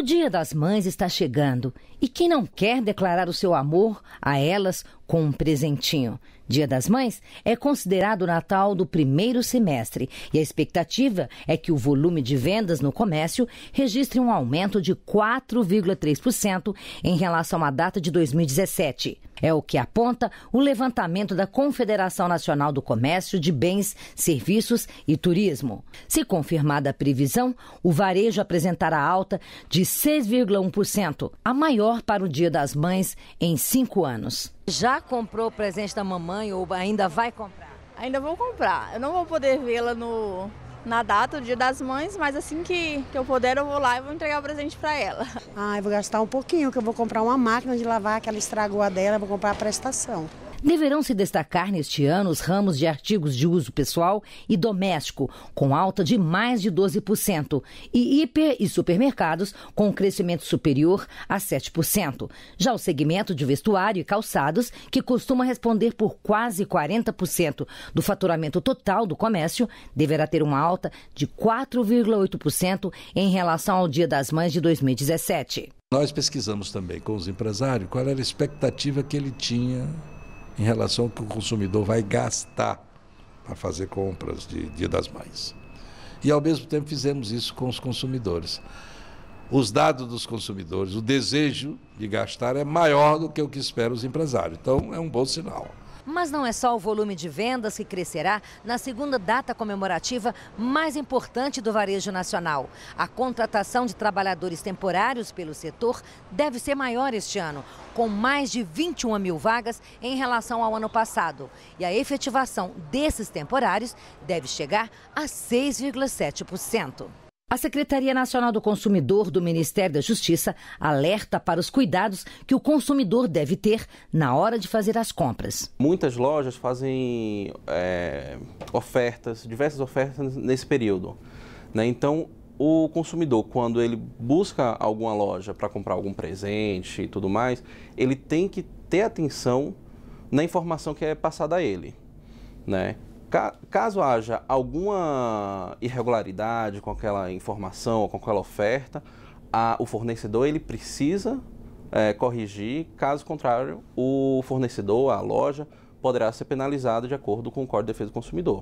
O Dia das Mães está chegando e quem não quer declarar o seu amor a elas com um presentinho? Dia das Mães é considerado o Natal do primeiro semestre e a expectativa é que o volume de vendas no comércio registre um aumento de 4,3% em relação à data de 2017. É o que aponta o levantamento da Confederação Nacional do Comércio de Bens, Serviços e Turismo. Se confirmada a previsão, o varejo apresentará alta de 6,1%, a maior para o Dia das Mães em cinco anos. Já comprou o presente da mamãe? mãe ou ainda vai comprar? Ainda vou comprar. Eu não vou poder vê-la no na data, o Dia das Mães, mas assim que, que eu puder eu vou lá e vou entregar o presente para ela. Ah, eu vou gastar um pouquinho, que eu vou comprar uma máquina de lavar que ela estragou a dela, vou comprar a prestação. Deverão se destacar neste ano os ramos de artigos de uso pessoal e doméstico, com alta de mais de 12%, e hiper e supermercados, com um crescimento superior a 7%. Já o segmento de vestuário e calçados, que costuma responder por quase 40% do faturamento total do comércio, deverá ter uma alta de 4,8% em relação ao Dia das Mães de 2017. Nós pesquisamos também com os empresários qual era a expectativa que ele tinha em relação ao que o consumidor vai gastar para fazer compras de Dia das Mães. E ao mesmo tempo fizemos isso com os consumidores. Os dados dos consumidores, o desejo de gastar é maior do que o que esperam os empresários. Então é um bom sinal. Mas não é só o volume de vendas que crescerá na segunda data comemorativa mais importante do varejo nacional. A contratação de trabalhadores temporários pelo setor deve ser maior este ano, com mais de 21 mil vagas em relação ao ano passado. E a efetivação desses temporários deve chegar a 6,7%. A Secretaria Nacional do Consumidor do Ministério da Justiça alerta para os cuidados que o consumidor deve ter na hora de fazer as compras. Muitas lojas fazem é, ofertas, diversas ofertas nesse período. Né? Então, o consumidor, quando ele busca alguma loja para comprar algum presente e tudo mais, ele tem que ter atenção na informação que é passada a ele. Né? Ca caso haja alguma irregularidade com aquela informação ou com aquela oferta, a, o fornecedor ele precisa é, corrigir, caso contrário, o fornecedor, a loja, poderá ser penalizado de acordo com o Código de Defesa do Consumidor.